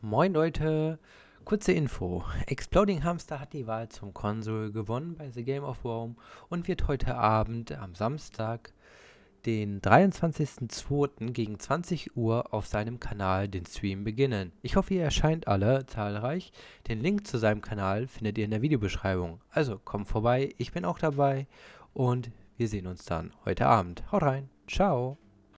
Moin Leute, kurze Info. Exploding Hamster hat die Wahl zum Konsul gewonnen bei The Game of Rome und wird heute Abend am Samstag, den 23.02. gegen 20 Uhr auf seinem Kanal den Stream beginnen. Ich hoffe, ihr erscheint alle zahlreich. Den Link zu seinem Kanal findet ihr in der Videobeschreibung. Also kommt vorbei, ich bin auch dabei und wir sehen uns dann heute Abend. Haut rein, ciao.